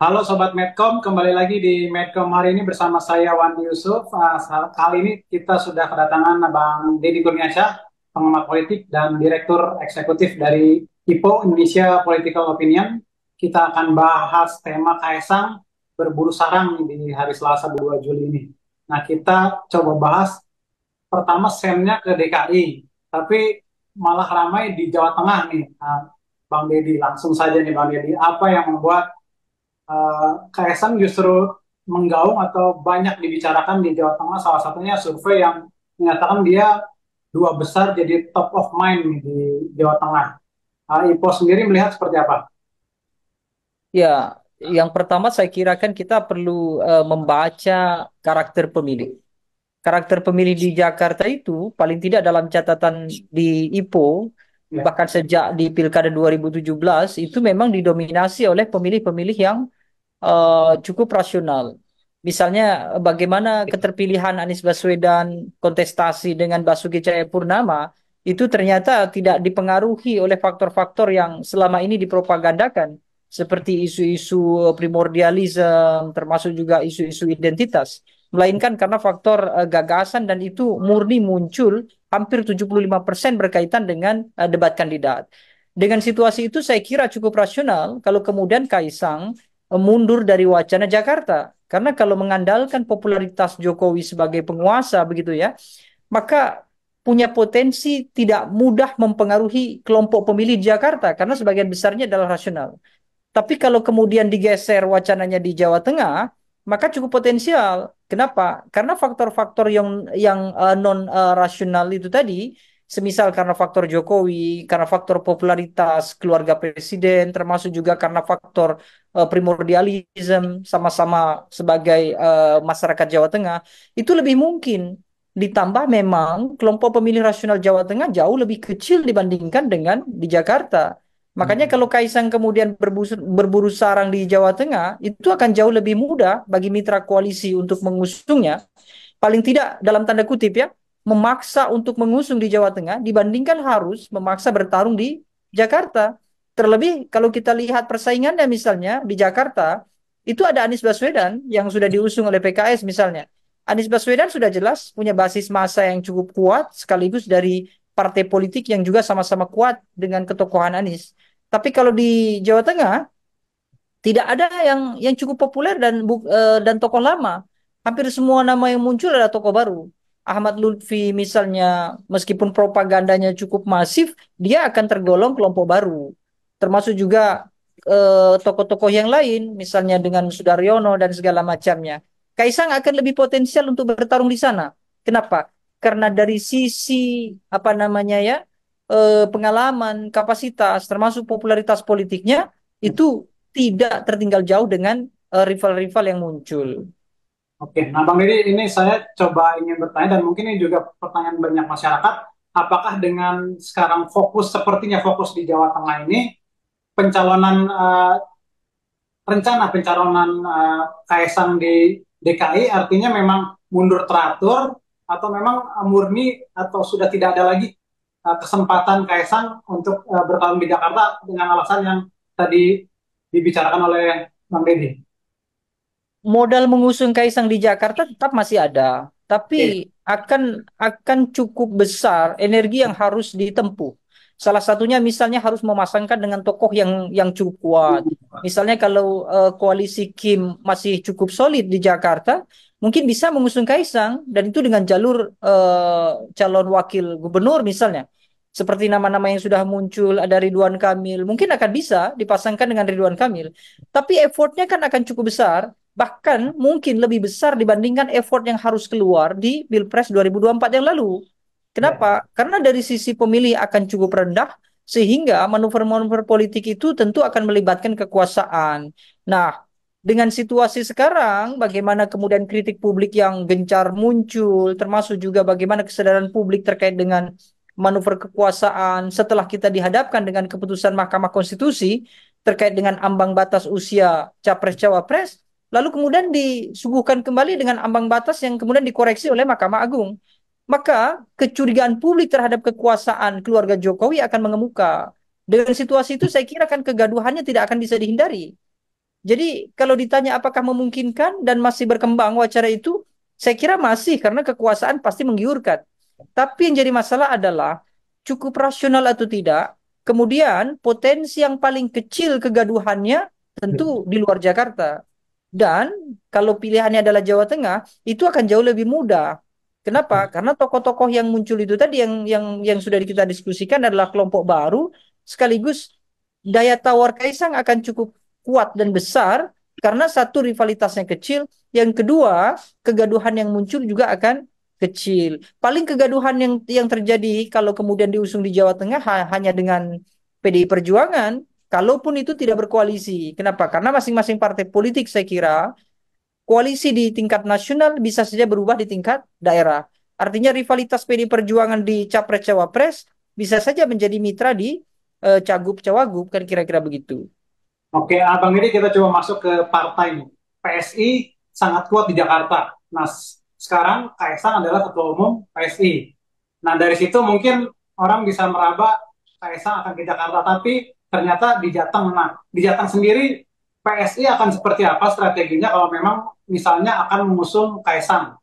Halo Sobat Medcom, kembali lagi di Medcom hari ini bersama saya Wandi Yusuf. Ah, kali ini kita sudah kedatangan Bang Deddy Kurniasyah, pengamat politik dan Direktur Eksekutif dari IPO Indonesia Political Opinion. Kita akan bahas tema Kaisang berburu sarang di hari Selasa 2 Juli ini. Nah kita coba bahas pertama semnya ke DKI, tapi malah ramai di Jawa Tengah nih. Ah, Bang Deddy, langsung saja nih Bang Deddy, apa yang membuat Eh, Kaisang justru menggaung atau banyak dibicarakan di Jawa Tengah salah satunya survei yang menyatakan dia dua besar jadi top of mind di Jawa Tengah. Uh, Ipo sendiri melihat seperti apa? Ya, yang pertama saya kira kan kita perlu uh, membaca karakter pemilih. Karakter pemilih di Jakarta itu paling tidak dalam catatan di IPO ya. bahkan sejak di Pilkada 2017 itu memang didominasi oleh pemilih-pemilih yang uh, cukup rasional. Misalnya eh, bagaimana keterpilihan Anies Baswedan kontestasi dengan Basuki Cahayapurnama itu ternyata tidak dipengaruhi oleh faktor-faktor yang selama ini dipropagandakan seperti isu-isu eh, primordialisme termasuk juga isu-isu identitas melainkan karena faktor uh, gagasan dan itu murni muncul hampir 75% berkaitan dengan uh, debat kandidat. Dengan situasi itu saya kira cukup rasional kalau kemudian Kaisang mundur dari wacana Jakarta. Karena kalau mengandalkan popularitas Jokowi sebagai penguasa begitu ya, maka punya potensi tidak mudah mempengaruhi kelompok pemilih di Jakarta karena sebagian besarnya adalah rasional. Tapi kalau kemudian digeser wacananya di Jawa Tengah, maka cukup potensial. Kenapa? Karena faktor-faktor yang yang uh, non uh, rasional itu tadi semisal karena faktor Jokowi, karena faktor popularitas keluarga presiden, termasuk juga karena faktor uh, primordialism sama-sama sebagai uh, masyarakat Jawa Tengah, itu lebih mungkin. Ditambah memang kelompok pemilih rasional Jawa Tengah jauh lebih kecil dibandingkan dengan di Jakarta. Makanya hmm. kalau Kaisang kemudian berburu sarang di Jawa Tengah, itu akan jauh lebih mudah bagi mitra koalisi untuk mengusungnya. Paling tidak dalam tanda kutip ya, memaksa untuk mengusung di Jawa Tengah dibandingkan harus memaksa bertarung di Jakarta. Terlebih kalau kita lihat persaingannya misalnya di Jakarta itu ada Anies Baswedan yang sudah diusung oleh PKS misalnya. Anies Baswedan sudah jelas punya basis masa yang cukup kuat sekaligus dari partai politik yang juga sama-sama kuat dengan ketokohan Anies. Tapi kalau di Jawa Tengah tidak ada yang yang cukup populer dan eh, dan tokoh lama. Hampir semua nama yang muncul adalah tokoh baru. Ahmad Lutfi misalnya meskipun propagandanya cukup masif, dia akan tergolong kelompok baru. Termasuk juga tokoh eh, tokoh-tokoh yang lain, misalnya dengan Sudaryono dan segala macamnya. Kaisang akan lebih potensial untuk bertarung di sana. Kenapa? Karena dari sisi apa namanya ya eh, pengalaman, kapasitas, termasuk popularitas politiknya itu tidak tertinggal jauh dengan rival eh, rival-rival yang muncul. Oke, nah Bang Didi, ini saya coba ingin bertanya dan mungkin ini juga pertanyaan banyak masyarakat. Apakah dengan sekarang fokus sepertinya fokus di Jawa Tengah ini pencalonan uh, rencana pencalonan uh, Kaisang di DKI artinya memang mundur teratur atau memang eh, murni atau sudah tidak ada lagi uh, kesempatan Kaisang untuk uh, bertarung di Jakarta dengan alasan yang tadi dibicarakan oleh Bang Deddy? modal mengusung Kaisang di Jakarta tetap masih ada, tapi akan akan cukup besar energi yang harus ditempuh. Salah satunya misalnya harus memasangkan dengan tokoh yang yang cukup kuat. Misalnya kalau uh, koalisi Kim masih cukup solid di Jakarta, mungkin bisa mengusung Kaisang dan itu dengan jalur uh, calon wakil gubernur misalnya. Seperti nama-nama yang sudah muncul ada Ridwan Kamil, mungkin akan bisa dipasangkan dengan Ridwan Kamil. Tapi effortnya kan akan cukup besar bahkan mungkin lebih besar dibandingkan effort yang harus keluar di Pilpres 2024 yang lalu. Kenapa? Ya. Karena dari sisi pemilih akan cukup rendah sehingga manuver-manuver politik itu tentu akan melibatkan kekuasaan. Nah, dengan situasi sekarang bagaimana kemudian kritik publik yang gencar muncul termasuk juga bagaimana kesadaran publik terkait dengan manuver kekuasaan setelah kita dihadapkan dengan keputusan Mahkamah Konstitusi terkait dengan ambang batas usia capres-cawapres lalu kemudian disuguhkan kembali dengan ambang batas yang kemudian dikoreksi oleh Mahkamah Agung. Maka kecurigaan publik terhadap kekuasaan keluarga Jokowi akan mengemuka. Dengan situasi itu saya kira kan kegaduhannya tidak akan bisa dihindari. Jadi kalau ditanya apakah memungkinkan dan masih berkembang wacara itu, saya kira masih karena kekuasaan pasti menggiurkan. Tapi yang jadi masalah adalah cukup rasional atau tidak, kemudian potensi yang paling kecil kegaduhannya tentu di luar Jakarta. Dan kalau pilihannya adalah Jawa Tengah, itu akan jauh lebih mudah. Kenapa? Hmm. Karena tokoh-tokoh yang muncul itu tadi yang yang yang sudah kita diskusikan adalah kelompok baru sekaligus daya tawar Kaisang akan cukup kuat dan besar karena satu rivalitasnya kecil, yang kedua kegaduhan yang muncul juga akan kecil. Paling kegaduhan yang yang terjadi kalau kemudian diusung di Jawa Tengah ha, hanya dengan PDI Perjuangan Kalaupun itu tidak berkoalisi, kenapa? Karena masing-masing partai politik saya kira koalisi di tingkat nasional bisa saja berubah di tingkat daerah. Artinya rivalitas PD Perjuangan di capres-cawapres bisa saja menjadi mitra di e, cagup-cawagup kan kira-kira begitu. Oke, Abang ah, ini kita coba masuk ke partai PSI sangat kuat di Jakarta. Nah, sekarang Kaisang adalah ketua umum PSI. Nah, dari situ mungkin orang bisa meraba Kaisang akan ke Jakarta, tapi ternyata di Jateng menang. Di Jateng sendiri PSI akan seperti apa strateginya kalau memang misalnya akan mengusung Kaisang?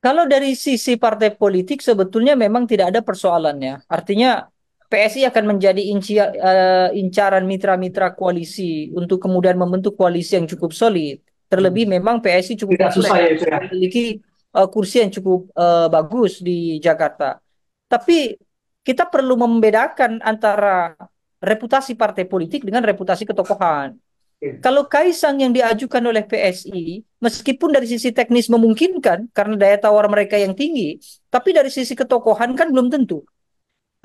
Kalau dari sisi partai politik sebetulnya memang tidak ada persoalannya. Artinya PSI akan menjadi inci uh, incaran mitra-mitra koalisi untuk kemudian membentuk koalisi yang cukup solid. Terlebih hmm. memang PSI cukup tidak susah ya, itu ya. memiliki uh, kursi yang cukup uh, bagus di Jakarta. Tapi kita perlu membedakan antara reputasi partai politik dengan reputasi ketokohan. Kalau Kaisang yang diajukan oleh PSI, meskipun dari sisi teknis memungkinkan karena daya tawar mereka yang tinggi, tapi dari sisi ketokohan kan belum tentu.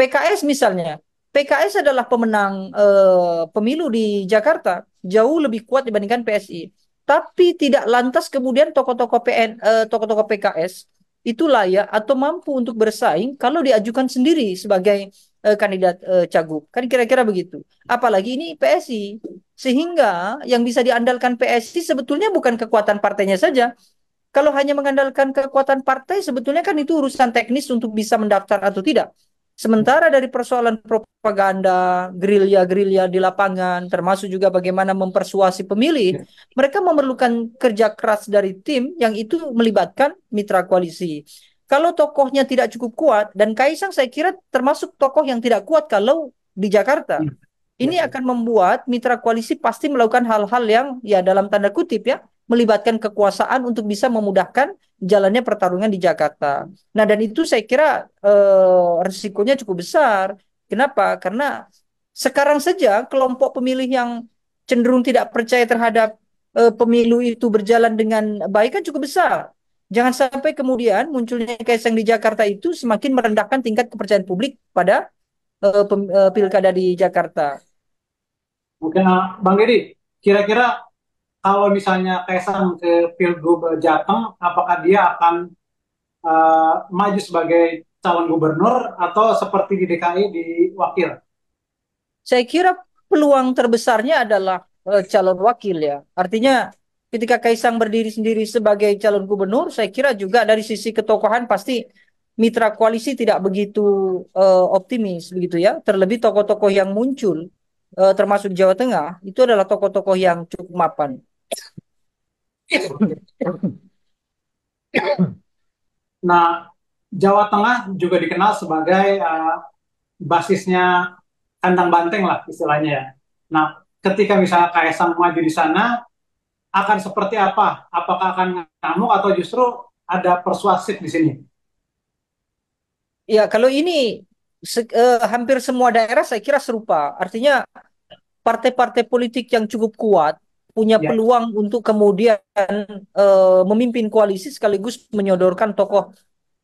PKS misalnya, PKS adalah pemenang eh, pemilu di Jakarta, jauh lebih kuat dibandingkan PSI. Tapi tidak lantas kemudian tokoh-tokoh eh, tokoh-tokoh PKS itu layak atau mampu untuk bersaing kalau diajukan sendiri sebagai uh, kandidat uh, cagup. Kan kira-kira begitu. Apalagi ini PSI. Sehingga yang bisa diandalkan PSI sebetulnya bukan kekuatan partainya saja. Kalau hanya mengandalkan kekuatan partai sebetulnya kan itu urusan teknis untuk bisa mendaftar atau tidak. Sementara dari persoalan propaganda, gerilya-gerilya di lapangan, termasuk juga bagaimana mempersuasi pemilih, ya. mereka memerlukan kerja keras dari tim yang itu melibatkan mitra koalisi. Kalau tokohnya tidak cukup kuat, dan Kaisang saya kira termasuk tokoh yang tidak kuat kalau di Jakarta. Hmm. Ini ya. akan membuat mitra koalisi pasti melakukan hal-hal yang ya dalam tanda kutip ya melibatkan kekuasaan untuk bisa memudahkan jalannya pertarungan di Jakarta. Nah dan itu saya kira eh, resikonya cukup besar. Kenapa? Karena sekarang saja kelompok pemilih yang cenderung tidak percaya terhadap eh, pemilu itu berjalan dengan baik kan cukup besar. Jangan sampai kemudian munculnya Kaisang di Jakarta itu semakin merendahkan tingkat kepercayaan publik pada eh, pem, eh, pilkada di Jakarta. Oke, Bang Deddy, kira-kira kalau misalnya Kaisang ke Pilgub eh, Jateng, apakah dia akan uh, maju sebagai calon gubernur atau seperti di DKI di wakil? Saya kira peluang terbesarnya adalah uh, calon wakil ya. Artinya ketika Kaisang berdiri sendiri sebagai calon gubernur, saya kira juga dari sisi ketokohan pasti mitra koalisi tidak begitu uh, optimis begitu ya. Terlebih tokoh-tokoh yang muncul termasuk Jawa Tengah itu adalah tokoh-tokoh yang cukup mapan Nah, Jawa Tengah juga dikenal sebagai uh, basisnya kandang banteng lah istilahnya ya. Nah, ketika misalnya Kaisang maju di sana, akan seperti apa? Apakah akan ngamuk atau justru ada persuasif di sini? Ya, kalau ini se uh, hampir semua daerah saya kira serupa. Artinya partai-partai politik yang cukup kuat punya ya. peluang untuk kemudian uh, memimpin koalisi sekaligus menyodorkan tokoh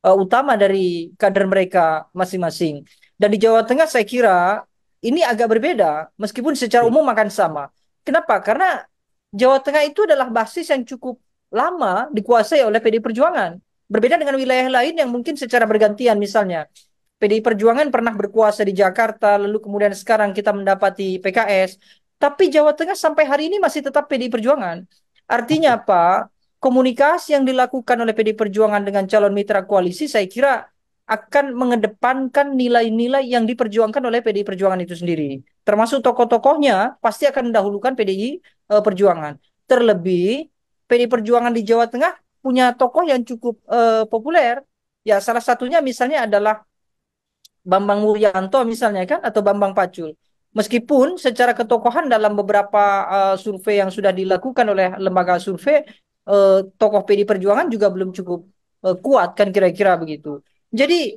uh, utama dari kader mereka masing-masing. Dan di Jawa Tengah saya kira ini agak berbeda meskipun secara ya. umum akan sama. Kenapa? Karena Jawa Tengah itu adalah basis yang cukup lama dikuasai oleh PD Perjuangan. Berbeda dengan wilayah lain yang mungkin secara bergantian misalnya PDI Perjuangan pernah berkuasa di Jakarta, lalu kemudian sekarang kita mendapati PKS. Tapi Jawa Tengah sampai hari ini masih tetap PDI Perjuangan. Artinya apa? Komunikasi yang dilakukan oleh PDI Perjuangan dengan calon mitra koalisi saya kira akan mengedepankan nilai-nilai yang diperjuangkan oleh PDI Perjuangan itu sendiri. Termasuk tokoh-tokohnya pasti akan mendahulukan PDI uh, e, Perjuangan. Terlebih PDI Perjuangan di Jawa Tengah punya tokoh yang cukup uh, populer. Ya salah satunya misalnya adalah Bambang Wuryanto misalnya kan atau Bambang Pacul. Meskipun secara ketokohan dalam beberapa uh, survei yang sudah dilakukan oleh lembaga survei, uh, tokoh PD Perjuangan juga belum cukup uh, kuat kan kira-kira begitu. Jadi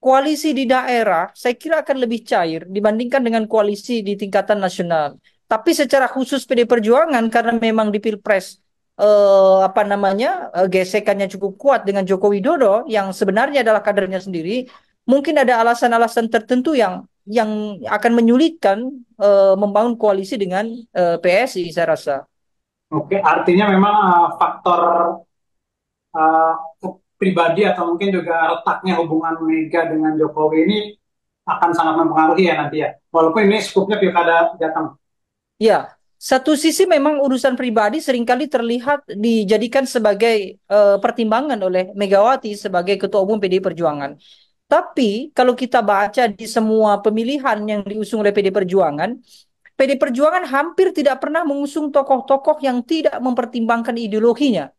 koalisi di daerah saya kira akan lebih cair dibandingkan dengan koalisi di tingkatan nasional. Tapi secara khusus PD Perjuangan karena memang di Pilpres uh, apa namanya uh, gesekannya cukup kuat dengan Joko Widodo yang sebenarnya adalah kadernya sendiri, mungkin ada alasan-alasan tertentu yang yang akan menyulitkan uh, membangun koalisi dengan uh, eh, PSI saya rasa. Oke, artinya memang uh, faktor uh, pribadi atau mungkin juga retaknya hubungan Mega dengan Jokowi ini akan sangat mempengaruhi ya nanti ya. Walaupun ini skupnya pilkada datang. Iya, satu sisi memang urusan pribadi seringkali terlihat dijadikan sebagai uh, pertimbangan oleh Megawati sebagai ketua umum PDI Perjuangan. Tapi kalau kita baca di semua pemilihan yang diusung oleh PD Perjuangan, PD Perjuangan hampir tidak pernah mengusung tokoh-tokoh yang tidak mempertimbangkan ideologinya.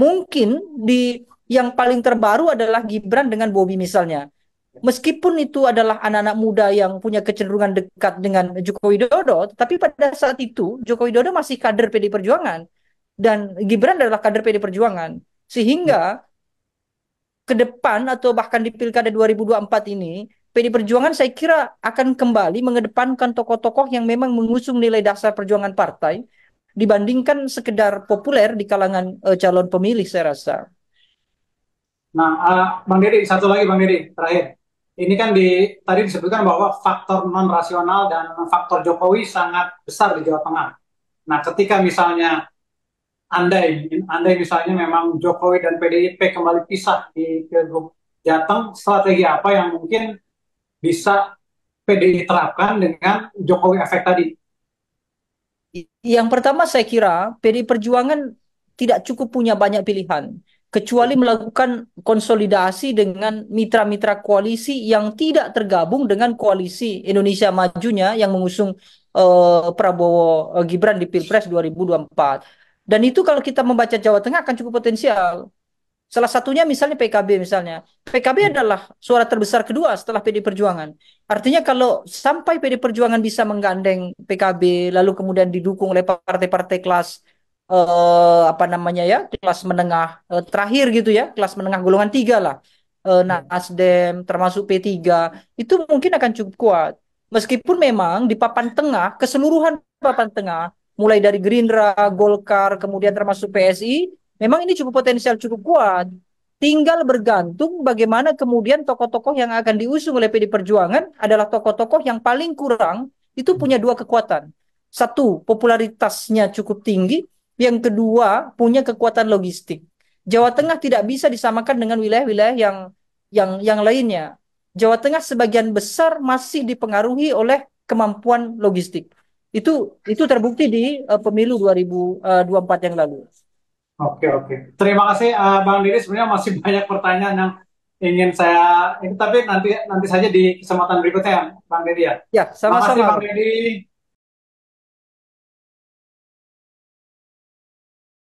Mungkin di yang paling terbaru adalah Gibran dengan Bobi misalnya. Meskipun itu adalah anak-anak muda yang punya kecenderungan dekat dengan Joko Widodo, tapi pada saat itu Joko Widodo masih kader PD Perjuangan dan Gibran adalah kader PD Perjuangan. Sehingga ya ke depan atau bahkan di Pilkada 2024 ini PD Perjuangan saya kira akan kembali mengedepankan tokoh-tokoh yang memang mengusung nilai dasar perjuangan partai dibandingkan sekedar populer di kalangan uh, calon pemilih saya rasa. Nah, uh, Bang Deddy, satu lagi Bang Deddy, terakhir. Ini kan di tadi disebutkan bahwa faktor non rasional dan faktor Jokowi sangat besar di Jawa Tengah. Nah, ketika misalnya andai andai misalnya memang Jokowi dan PDIP kembali pisah di Pilgub Jateng, strategi apa yang mungkin bisa PDIP terapkan dengan Jokowi efek tadi? Yang pertama saya kira PDIP Perjuangan tidak cukup punya banyak pilihan kecuali melakukan konsolidasi dengan mitra-mitra koalisi yang tidak tergabung dengan koalisi Indonesia Majunya yang mengusung uh, Prabowo uh, Gibran di Pilpres 2024. Dan itu kalau kita membaca Jawa Tengah akan cukup potensial. Salah satunya misalnya PKB misalnya. PKB hmm. adalah suara terbesar kedua setelah PD Perjuangan. Artinya kalau sampai PD Perjuangan bisa menggandeng PKB lalu kemudian didukung oleh partai-partai kelas eh, apa namanya ya, kelas menengah uh, terakhir gitu ya, kelas menengah golongan tiga lah. Eh, hmm. Nasdem termasuk P3 itu mungkin akan cukup kuat. Meskipun memang di papan tengah keseluruhan papan tengah mulai dari Gerindra, Golkar, kemudian termasuk PSI, memang ini cukup potensial cukup kuat. Tinggal bergantung bagaimana kemudian tokoh-tokoh yang akan diusung oleh PD Perjuangan adalah tokoh-tokoh yang paling kurang itu punya dua kekuatan. Satu, popularitasnya cukup tinggi. Yang kedua, punya kekuatan logistik. Jawa Tengah tidak bisa disamakan dengan wilayah-wilayah yang yang yang lainnya. Jawa Tengah sebagian besar masih dipengaruhi oleh kemampuan logistik. Itu itu terbukti di uh, pemilu 2024 eh, yang lalu. Oke oke. Terima kasih uh, Bang Diri sebenarnya masih banyak pertanyaan yang ingin saya ini tapi nanti nanti saja di kesempatan berikutnya Bang Diri ya. Ya, sama-sama. Terima kasih Bang Diri.